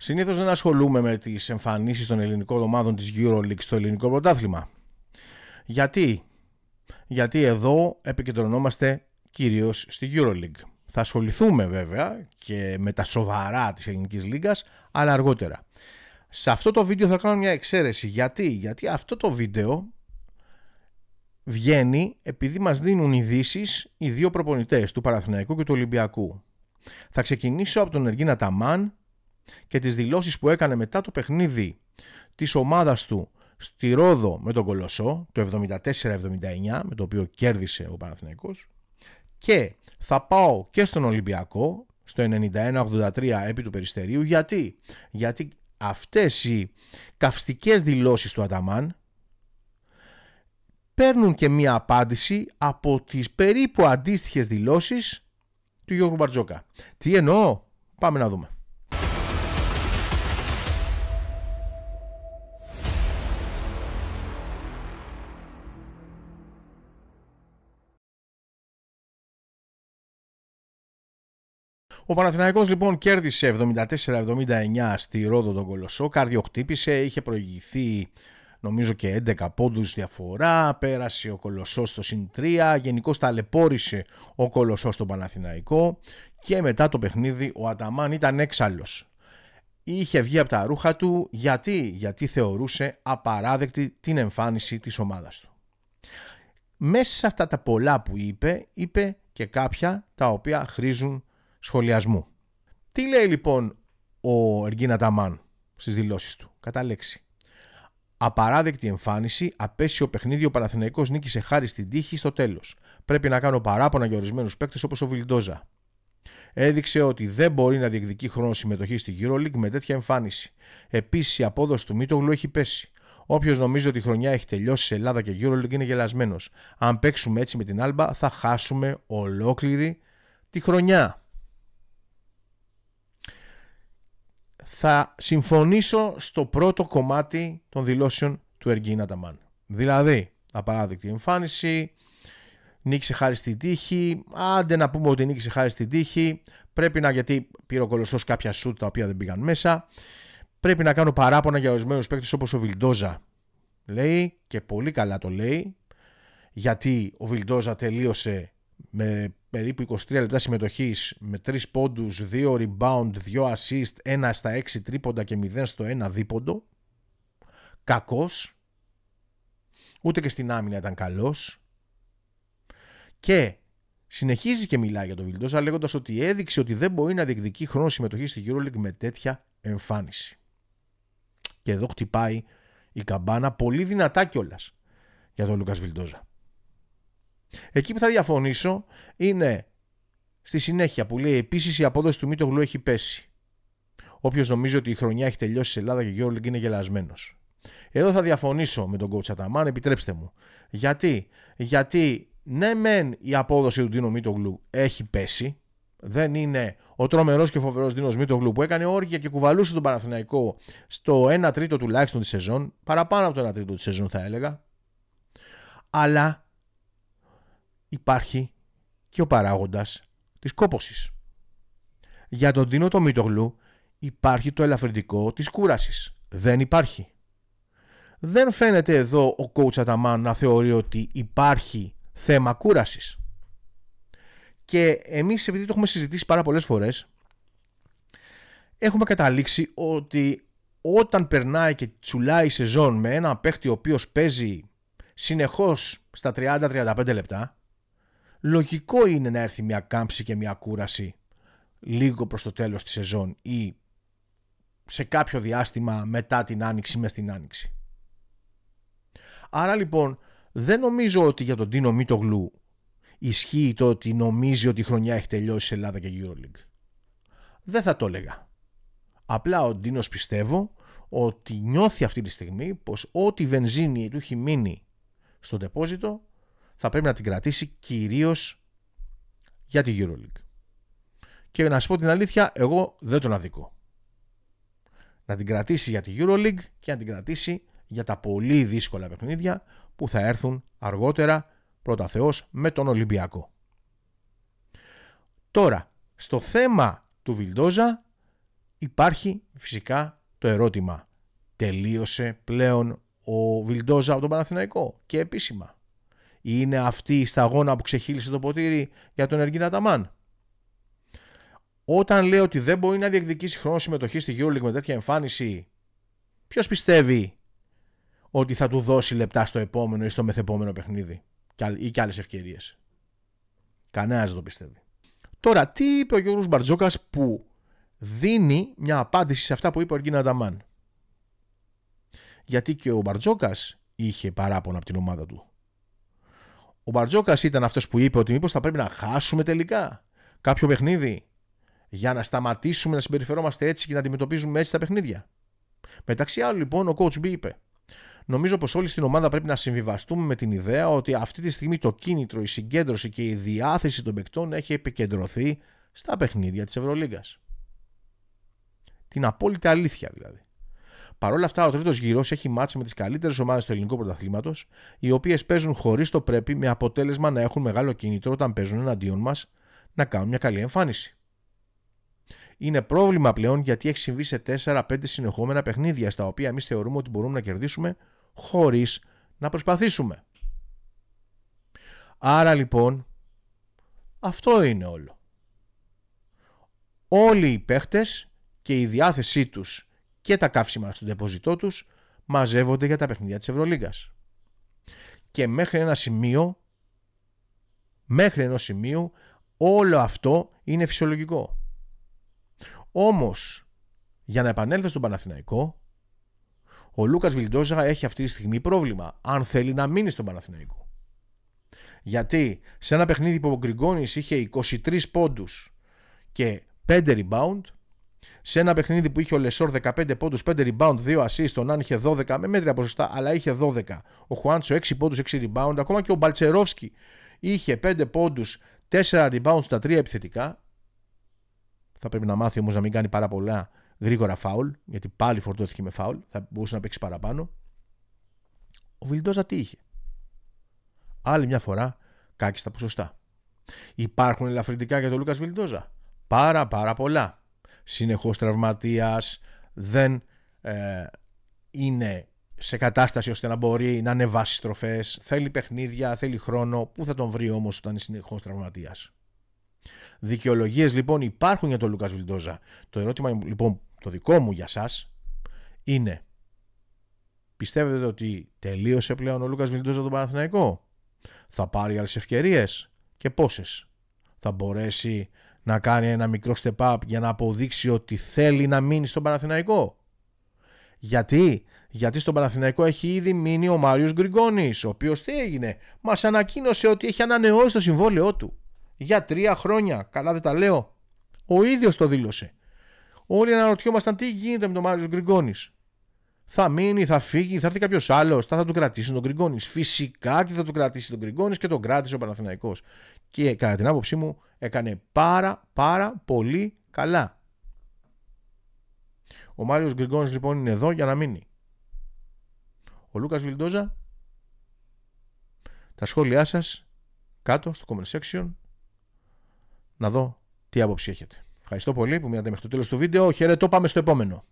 Συνήθως δεν ασχολούμαι με τις εμφανίσεις των ελληνικών ομάδων της Euroleague στο ελληνικό πρωτάθλημα. Γιατί? Γιατί εδώ επικεντρωνόμαστε κυρίως στη Euroleague. Θα ασχοληθούμε βέβαια και με τα σοβαρά της ελληνικής λίγκας, αλλά αργότερα. Σε αυτό το βίντεο θα κάνω μια εξαίρεση. Γιατί? Γιατί αυτό το βίντεο βγαίνει επειδή μας δίνουν ειδήσεις οι δύο προπονητές του Παραθυναϊκού και του Ολυμπιακού. Θα ξεκινήσω από τον Εργίνα Ταμάν και τις δηλώσεις που έκανε μετά το παιχνίδι της ομάδας του στη Ρόδο με τον Κολοσσό το 74-79 με το οποίο κέρδισε ο Παναθηναϊκός και θα πάω και στον Ολυμπιακό στο 91-83 επί του Περιστερίου γιατί, γιατί αυτές οι καυστικές δηλώσεις του Αταμάν παίρνουν και μία απάντηση από τις περίπου αντίστοιχες δηλώσεις του Γιώργου Μπαρτζόκα. Τι εννοώ, πάμε να δούμε. Ο Παναθηναϊκός λοιπόν κέρδισε 74-79 στη Ρόδο τον Κολοσσό, καρδιοχτύπησε, είχε προηγηθεί νομίζω και 11 πόντους διαφορά, πέρασε ο Κολοσσός στο συν 3, γενικώς ταλαιπώρησε ο Κολοσσός στον Παναθηναϊκό και μετά το παιχνίδι ο Αταμάν ήταν έξαλλος. Είχε βγει από τα ρούχα του γιατί, γιατί θεωρούσε απαράδεκτη την εμφάνιση της ομάδας του. Μέσα σε αυτά τα πολλά που είπε, είπε και κάποια τα οποία χρήζουν σχολιασμού. Τι λέει λοιπόν ο Εργίνα Ταμάν στις δηλώσεις του, κατά λέξη. Απαράδεκτη εμφάνιση, απέσιο παιχνίδι. Ο Παναθυναϊκό νίκησε χάρη στην τύχη στο τέλος. Πρέπει να κάνω παράπονα για ορισμένους παίκτες όπως ο Βιλντόζα. Έδειξε ότι δεν μπορεί να διεκδικεί χρόνο συμμετοχή στη EuroLeague με τέτοια εμφάνιση. Επίσης, η απόδοση του Μίτογλου έχει πέσει. Όποιος νομίζει ότι η χρονιά έχει τελειώσει σε Ελλάδα και EuroLeague είναι γελασμένος. Αν παίξουμε έτσι με την Άλμπα, θα χάσουμε ολόκληρη τη χρονιά. θα συμφωνήσω στο πρώτο κομμάτι των δηλώσεων του Εργίνα Ταμάν. Δηλαδή, απαράδεκτη εμφάνιση, νίκησε χάρη στην τύχη, άντε να πούμε ότι νίκησε χάρη στην τύχη, πρέπει να γιατί πήρε ο Κολοσσός κάποια σουτ τα οποία δεν πήγαν μέσα, πρέπει να κάνω παράπονα για ορισμένους παίκτες όπως ο Βιλντόζα, λέει και πολύ καλά το λέει, γιατί ο Βιλντόζα τελείωσε με περίπου 23 λεπτά συμμετοχής με 3 πόντου, 2 rebound, 2 assist, 1 στα 6 τρίποντα και 0 στο 1 δίποντο. Κακός. Ούτε και στην άμυνα ήταν καλός. Και συνεχίζει και μιλάει για τον Βιλντόζα λέγοντας ότι έδειξε ότι δεν μπορεί να διεκδικεί χρόνο συμμετοχής στη EuroLeague με τέτοια εμφάνιση. Και εδώ χτυπάει η καμπάνα πολύ δυνατά κιόλας για τον Λούκας Βιλντόζα. Εκεί που θα διαφωνήσω είναι στη συνέχεια που λέει επίσης η απόδοση του Μίτογλου έχει πέσει. Όποιος νομίζει ότι η χρονιά έχει τελειώσει σε Ελλάδα και Γιώργο είναι γελασμένος. Εδώ θα διαφωνήσω με τον coach Αταμάν, επιτρέψτε μου. Γιατί, γιατί ναι, μεν η απόδοση του Ντίνο Μίτογλου έχει πέσει. Δεν είναι ο τρομερός και φοβερός Ντίνος Μίτογλου που έκανε όργια και κουβαλούσε τον Παναθηναϊκό στο 1 τρίτο τουλάχιστον της σεζόν. Παραπάνω από το 1 τρίτο της σεζόν θα έλεγα. Αλλά υπάρχει και ο παράγοντας της κόπωσης. Για τον Τίνο το Μήτογλου υπάρχει το ελαφρυντικό της κούρασης. Δεν υπάρχει. Δεν φαίνεται εδώ ο coach Αταμάν να θεωρεί ότι υπάρχει θέμα κούρασης. Και εμείς επειδή το έχουμε συζητήσει πάρα πολλές φορές έχουμε καταλήξει ότι όταν περνάει και τσουλάει η σεζόν με ένα παίχτη ο οποίος παίζει συνεχώς στα 30-35 λεπτά λογικό είναι να έρθει μια κάμψη και μια κούραση λίγο προς το τέλος της σεζόν ή σε κάποιο διάστημα μετά την άνοιξη μες στην άνοιξη. Άρα λοιπόν δεν νομίζω ότι για τον Τίνο Μητογλου ισχύει το ότι νομίζει ότι η χρονιά έχει τελειώσει σε Ελλάδα και EuroLeague. Δεν θα το έλεγα. Απλά ο Ντίνος πιστεύω ότι νιώθει αυτή τη στιγμή πως ό,τι βενζίνη του έχει μείνει στο τεπόζιτο θα πρέπει να την κρατήσει κυρίως για τη EuroLeague. Και να σου πω την αλήθεια, εγώ δεν τον άδικο Να την κρατήσει για τη EuroLeague και να την κρατήσει για τα πολύ δύσκολα παιχνίδια που θα έρθουν αργότερα, πρώτα Θεός, με τον Ολυμπιακό. Τώρα, στο θέμα του Βιλντόζα υπάρχει φυσικά το ερώτημα τελείωσε πλέον ο Βιλντόζα από τον Παναθηναϊκό και επίσημα είναι αυτή η σταγόνα που ξεχύλισε το ποτήρι για τον Εργίνα Ταμάν. Όταν λέει ότι δεν μπορεί να διεκδικήσει χρόνο συμμετοχής στη EuroLeague με τέτοια εμφάνιση, ποιος πιστεύει ότι θα του δώσει λεπτά στο επόμενο ή στο μεθεπόμενο παιχνίδι ή και άλλες ευκαιρίες. Κανένας δεν το πιστεύει. Τώρα, τι είπε ο Γιώργος Μπαρτζόκας που δίνει μια απάντηση σε αυτά που είπε ο Εργίνα Ταμάν. Γιατί και ο Μπαρτζόκας είχε παράπονα από την ομάδα του. Ο Μπαρτζόκας ήταν αυτός που είπε ότι μήπως θα πρέπει να χάσουμε τελικά κάποιο παιχνίδι για να σταματήσουμε να συμπεριφερόμαστε έτσι και να αντιμετωπίζουμε έτσι τα παιχνίδια. Μεταξύ άλλων, λοιπόν, ο coach B είπε: Νομίζω πως όλη στην ομάδα πρέπει να συμβιβαστούμε με την ιδέα ότι αυτή τη στιγμή το κίνητρο, η συγκέντρωση και η διάθεση των παικτών έχει επικεντρωθεί στα παιχνίδια της Ευρωλίγκας. Την απόλυτη αλήθεια δηλαδή. Παρ' όλα αυτά, ο τρίτος γύρος έχει μάτσει με τις καλύτερες ομάδες του ελληνικού πρωταθλήματος, οι οποίες παίζουν χωρίς το πρέπει με αποτέλεσμα να έχουν μεγάλο κίνητρο όταν παίζουν εναντίον μας να κάνουν μια καλή εμφάνιση. Είναι πρόβλημα πλέον γιατί έχει συμβεί σε 4-5 συνεχόμενα παιχνίδια στα οποία εμείς θεωρούμε ότι μπορούμε να κερδίσουμε χωρίς να προσπαθήσουμε. Άρα λοιπόν, αυτό είναι όλο. Όλοι οι παίχτες και η διάθεσή τους και τα καύσιμα στον τεπόζιτό τους μαζεύονται για τα παιχνίδια της Ευρωλίγκας. Και μέχρι ένα σημείο, μέχρι ενός σημείο, όλο αυτό είναι φυσιολογικό. Όμως, για να επανέλθω στον Παναθηναϊκό, ο Λούκας Βιλντόζα έχει αυτή τη στιγμή πρόβλημα, αν θέλει να μείνει στον Παναθηναϊκό. Γιατί σε ένα παιχνίδι που ο Γκριγκόνης είχε 23 πόντους και 5 rebound, σε ένα παιχνίδι που είχε ο Λεσόρ 15 πόντους, 5 rebound, 2 assist, τον αν είχε 12 με μέτρια ποσοστά, αλλά είχε 12. Ο Χουάντσο 6 πόντους, 6 rebound, ακόμα και ο Μπαλτσερόφσκι είχε 5 πόντους, 4 rebound τα 3 επιθετικά. Θα πρέπει να μάθει όμως να μην κάνει πάρα πολλά γρήγορα φάουλ, γιατί πάλι φορτώθηκε με φάουλ, θα μπορούσε να παίξει παραπάνω. Ο Βιλντόζα τι είχε. Άλλη μια φορά κάκιστα ποσοστά. Υπάρχουν ελαφρυντικά για τον Λούκας Βιλντόζα. Πάρα πάρα πολλά συνεχώς τραυματίας, δεν ε, είναι σε κατάσταση ώστε να μπορεί να ανεβάσει στροφές, θέλει παιχνίδια, θέλει χρόνο, που θα τον βρει όμως όταν είναι συνεχώς τραυματίας. Δικαιολογίες λοιπόν υπάρχουν για τον Λούκας Βιλντόζα. Το ερώτημα λοιπόν το δικό μου για σας είναι πιστεύετε ότι τελείωσε πλέον ο Λούκας Βιλντόζα τον Παναθηναϊκό. Θα πάρει άλλες ευκαιρίες και πόσες. Θα μπορέσει να κάνει ένα μικρό step up για να αποδείξει ότι θέλει να μείνει στον Παναθηναϊκό. Γιατί, γιατί στον Παναθηναϊκό έχει ήδη μείνει ο Μάριος Γκριγκόνης, ο οποίος τι έγινε, μας ανακοίνωσε ότι έχει ανανεώσει το συμβόλαιό του για τρία χρόνια, καλά δεν τα λέω, ο ίδιος το δήλωσε. Όλοι αναρωτιόμασταν τι γίνεται με τον Μάριος Γκριγκόνης θα μείνει, θα φύγει, θα έρθει κάποιος άλλος. Θα, θα του κρατήσει τον Γκριγκόνης. Φυσικά και θα του κρατήσει τον Γκριγκόνης και τον κράτησε ο Παναθηναϊκός. Και κατά την άποψή μου έκανε πάρα πάρα πολύ καλά. Ο Μάριος Γκριγκόνης λοιπόν είναι εδώ για να μείνει. Ο Λούκας Βιλντόζα, τα σχόλιά σας κάτω στο comment section να δω τι άποψη έχετε. Ευχαριστώ πολύ που μείνατε μέχρι το τέλος του βίντεο. Χαιρετώ, πάμε στο επόμενο.